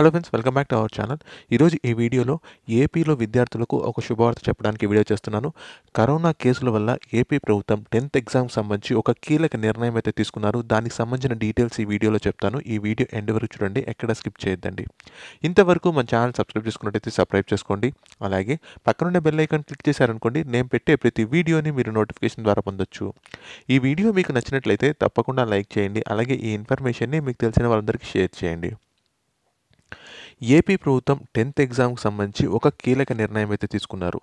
hello friends welcome back to our channel ఈరోజు ఈ వీడియోలో ఏపీలో విద్యార్థులకు ఒక శుభవార్త చెప్పడానికి వీడియో చేస్తున్నాను కరోనా కేసుల వల్ల ఏపీ ప్రభుత్వం టెన్త్ ఎగ్జామ్కి సంబంధించి ఒక కీలక నిర్ణయం అయితే తీసుకున్నారు దానికి సంబంధించిన డీటెయిల్స్ ఈ వీడియోలో చెప్తాను ఈ వీడియో ఎండ్ వరకు చూడండి ఎక్కడ స్కిప్ చేయొద్దండి ఇంతవరకు మన ఛానల్ సబ్స్క్రైబ్ చేసుకున్నట్టయితే సబ్స్క్రైబ్ చేసుకోండి అలాగే పక్కనుండే బెల్ ఐకాన్ క్లిక్ చేశారనుకోండి నేను పెట్టే ప్రతి వీడియోని మీరు నోటిఫికేషన్ ద్వారా పొందొచ్చు ఈ వీడియో మీకు నచ్చినట్లయితే తప్పకుండా లైక్ చేయండి అలాగే ఈ ఇన్ఫర్మేషన్ని మీకు తెలిసిన వాళ్ళందరికీ షేర్ చేయండి ఏపీ ప్రభుత్వం టెన్త్ ఎగ్జామ్కి సంబంధించి ఒక కీలక నిర్ణయం అయితే తీసుకున్నారు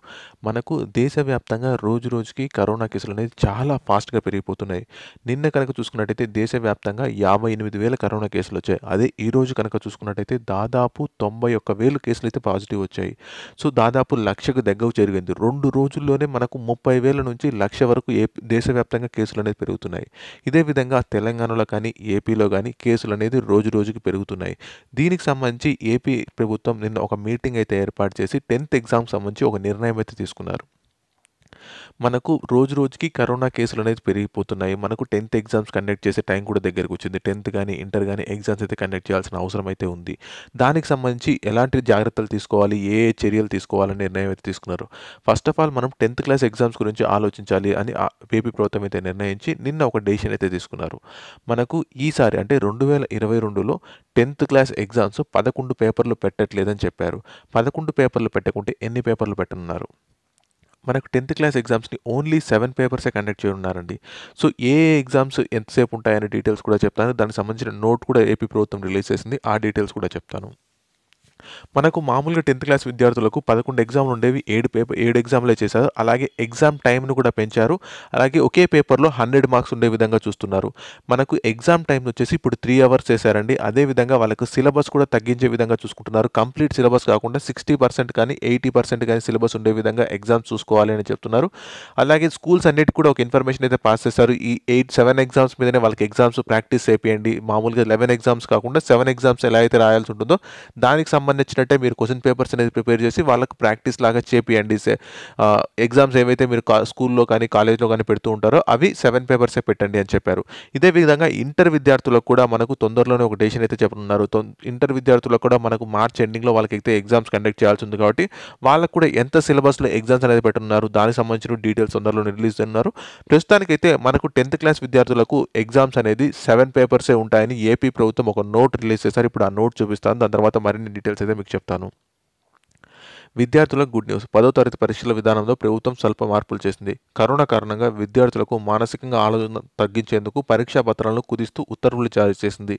మనకు దేశవ్యాప్తంగా రోజు రోజుకి కరోనా కేసులు అనేది చాలా ఫాస్ట్గా పెరిగిపోతున్నాయి నిన్న కనుక చూసుకున్నట్టయితే దేశవ్యాప్తంగా యాభై ఎనిమిది వేల కరోనా కేసులు వచ్చాయి అదే ఈరోజు కనుక చూసుకున్నట్టయితే దాదాపు తొంభై ఒక్క వేలు కేసులు అయితే పాజిటివ్ వచ్చాయి సో దాదాపు లక్షకు దగ్గర జరిగింది రెండు రోజుల్లోనే మనకు ముప్పై వేల నుంచి లక్ష వరకు ఏ దేశవ్యాప్తంగా కేసులు అనేది పెరుగుతున్నాయి ఇదే విధంగా తెలంగాణలో కానీ ఏపీలో కానీ కేసులు అనేది రోజు రోజుకి పెరుగుతున్నాయి దీనికి సంబంధించి ఏపీ ఏపీ ప్రభుత్వం నిన్న ఒక మీటింగ్ అయితే ఏర్పాటు చేసి టెన్త్ ఎగ్జామ్ సంబంధించి ఒక నిర్ణయం అయితే తీసుకున్నారు మనకు రోజు రోజుకి కరోనా కేసులు అనేది పెరిగిపోతున్నాయి మనకు టెన్త్ ఎగ్జామ్స్ కండక్ట్ చేసే టైం కూడా దగ్గరకు వచ్చింది టెన్త్ కానీ ఇంటర్ కానీ ఎగ్జామ్స్ అయితే కండక్ట్ చేయాల్సిన అవసరం అయితే ఉంది దానికి సంబంధించి ఎలాంటి జాగ్రత్తలు తీసుకోవాలి ఏ ఏ చర్యలు తీసుకోవాలని నిర్ణయం అయితే తీసుకున్నారు ఫస్ట్ ఆఫ్ ఆల్ మనం టెన్త్ క్లాస్ ఎగ్జామ్స్ గురించి ఆలోచించాలి అని ఏపీ ప్రభుత్వం అయితే నిర్ణయించి నిన్న ఒక డెసిషన్ అయితే తీసుకున్నారు మనకు ఈసారి అంటే రెండు వేల ఇరవై రెండులో టెన్త్ క్లాస్ ఎగ్జామ్స్ పదకొండు పేపర్లు పెట్టట్లేదని చెప్పారు పదకొండు పేపర్లు పెట్టకుంటే ఎన్ని పేపర్లు పెట్టనున్నారు మనకు టెన్త్ క్లాస్ ఎగ్జామ్స్ని ఓన్లీ సెవెన్ పేపర్సే కండక్ట్ చేయనున్నారండి సో ఏ ఎగ్జామ్స్ ఎంతసేపు ఉంటాయనే డీటెయిల్స్ కూడా చెప్తాను దానికి సంబంధించిన నోట్ కూడా ఏపీ ప్రభుత్వం రిలీజ్ చేసింది ఆ డీటెయిల్స్ కూడా చెప్తాను మనకు మామూలుగా టెన్త్ క్లాస్ విద్యార్థులకు పదకొండు ఎగ్జామ్లు ఉండేవి ఏడు పేపర్ ఏడు ఎగ్జామ్లే చేశారు అలాగే ఎగ్జామ్ టైంను కూడా పెంచారు అలాగే ఒకే పేపర్లో హండ్రెడ్ మార్క్స్ ఉండే విధంగా చూస్తున్నారు మనకు ఎగ్జామ్ టైం వచ్చేసి ఇప్పుడు త్రీ అవర్స్ చేశారండి అదేవిధంగా వాళ్ళకు సిలబస్ కూడా తగ్గించే విధంగా చూసుకుంటున్నారు కంప్లీట్ సిలబస్ కాకుండా సిక్స్టీ పర్సెంట్ కానీ ఎయిటీ పర్సెంట్ కానీ సిలబస్ ఉండే విధంగా ఎగ్జామ్స్ చూసుకోవాలి అని చెప్తున్నారు అలాగే స్కూల్స్ అన్నిటి కూడా ఒక ఇన్ఫర్మేషన్ అయితే పాస్ చేశారు ఈ ఎయిట్ సెవెన్ ఎగ్జామ్స్ మీదనే వాళ్ళకి ఎగ్జామ్స్ ప్రాక్టీస్ చేయండి మామూలుగా లెవెన్ ఎగ్జామ్స్ కాకుండా సెవెన్ ఎగ్జామ్స్ ఎలా అయితే రాయాల్సి ఉంటుందో దానికి సంబంధించి నచ్చినట్టే మీరు క్వశ్చన్ పేపర్స్ అనేది ప్రిపేర్ చేసి వాళ్ళకి ప్రాక్టీస్ లాగా చేపియండి ఎగ్జామ్స్ ఏవైతే మీరు స్కూల్లో కానీ కాలేజ్లో కానీ పెడుతూ ఉంటారో అవి సెవెన్ పేపర్సే పెట్టండి అని చెప్పారు ఇదే విధంగా ఇంటర్ విద్యార్థులకు కూడా మనకు తొందరలోనే ఒక డెసిషన్ అయితే చెప్పనున్నారు ఇంటర్ విద్యార్థులకు కూడా మనకు మార్చ్ ఎండింగ్లో వాళ్ళకి అయితే ఎగ్జామ్స్ కండక్ట్ చేయాల్సి ఉంది కాబట్టి వాళ్ళకు కూడా ఎంత సిలబస్లో ఎగ్జామ్స్ అనేది పెట్టున్నారు దానికి సంబంధించిన డీటెయిల్స్ తొందరలో రిలీజ్ చేస్తున్నారు ప్రస్తుతానికైతే మనకు టెన్త్ క్లాస్ విద్యార్థులకు ఎగ్జామ్స్ అనేది సెవెన్ పేపర్సే ఉంటాయని ఏపీ ప్రభుత్వం ఒక నోట్ రిలీజ్ చేశారు ఇప్పుడు ఆ నోట్ చూపిస్తాను దాని తర్వాత మరిన్ని డీటెయిల్స్ అయితే మీకు చెప్తాను విద్యార్థులకు గుడ్ న్యూస్ పదో తరగతి పరీక్షల విధానంలో ప్రభుత్వం స్వల్ప మార్పులు చేసింది కరోనా కారణంగా విద్యార్థులకు మానసికంగా ఆలోచన తగ్గించేందుకు పరీక్షా పత్రాలను కుదిస్తూ ఉత్తర్వులు జారీ చేసింది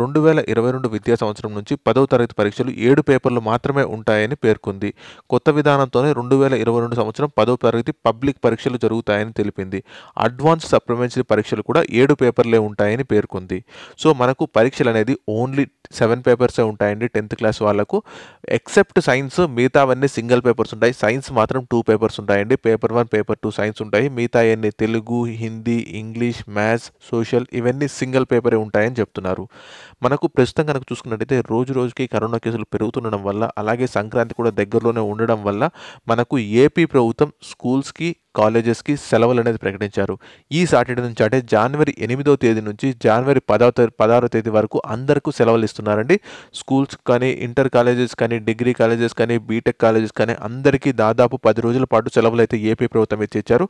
రెండు వేల ఇరవై రెండు విద్యా సంవత్సరం నుంచి పదో తరగతి పరీక్షలు ఏడు పేపర్లు మాత్రమే ఉంటాయని పేర్కొంది కొత్త విధానంతోనే రెండు వేల ఇరవై రెండు సంవత్సరం పదో తరగతి పబ్లిక్ పరీక్షలు జరుగుతాయని తెలిపింది అడ్వాన్స్ సప్లిమెంటరీ పరీక్షలు కూడా ఏడు పేపర్లే ఉంటాయని పేర్కొంది సో మనకు పరీక్షలు అనేది ఓన్లీ సెవెన్ పేపర్సే ఉంటాయండి టెన్త్ క్లాస్ వాళ్లకు ఎక్సెప్ట్ సైన్స్ మిగతా మిగతావన్నీ సింగిల్ పేపర్స్ ఉంటాయి సైన్స్ మాత్రం టూ పేపర్స్ ఉంటాయండి paper one paper two science ఉంటాయి మిగతా అన్ని Telugu Hindi English maths social ఇవన్నీ సింగిల్ పేపరే ఉంటాయని చెప్తున్నారు మనకు ప్రస్తుతం కనుక చూసుకున్నట్టయితే రోజు రోజుకి కరోనా కేసులు పెరుగుతుండడం వల్ల అలాగే సంక్రాంతి కూడా దగ్గరలోనే ఉండడం వల్ల మనకు ఏపీ ప్రభుత్వం స్కూల్స్కి కాలేజెస్కి సెలవులు అనేది ప్రకటించారు ఈ సాటర్డే నుంచి అంటే జనవరి ఎనిమిదో తేదీ నుంచి జనవరి పదవ పదహారో తేదీ వరకు అందరికీ సెలవులు ఇస్తున్నారండి స్కూల్స్ కానీ ఇంటర్ కాలేజెస్ కానీ డిగ్రీ కాలేజెస్ కానీ బీటెక్ కాలేజెస్ కానీ అందరికీ దాదాపు పది రోజుల పాటు సెలవులు అయితే ఏపీ ప్రభుత్వం ఇచ్చారు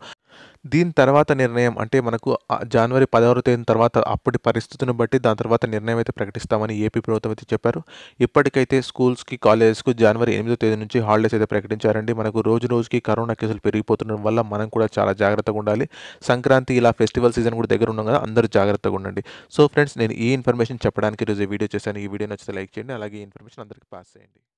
దీని తర్వాత నిర్ణయం అంటే మనకు జనవరి పదహారు తేదీ తర్వాత అప్పటి పరిస్థితిని బట్టి దాని తర్వాత నిర్ణయం అయితే ప్రకటిస్తామని ఏపీ ప్రభుత్వం అయితే చెప్పారు ఇప్పటికైతే స్కూల్స్కి కాలేజెస్కు జనవరి ఎనిమిదో తేదీ నుంచి హాలిడేస్ అయితే ప్రకటించారండి మనకు రోజు రోజుకి కరోనా కేసులు పెరిగిపోతుండడం వల్ల మనం కూడా చాలా జాగ్రత్తగా ఉండాలి సంక్రాంతి ఇలా ఫెస్టివల్ సీజన్ కూడా దగ్గర ఉన్నాం కదా అందరూ జాగ్రత్తగా ఉండండి సో ఫ్రెండ్స్ నేను ఈ ఇన్ఫర్మేషన్ చెప్పడానికి రోజు వీడియో చేశాను ఈ వీడియో నచ్చితే లైక్ చేయండి అలాగే ఇన్ఫర్మేషన్ అందరికీ పాస్ చేయండి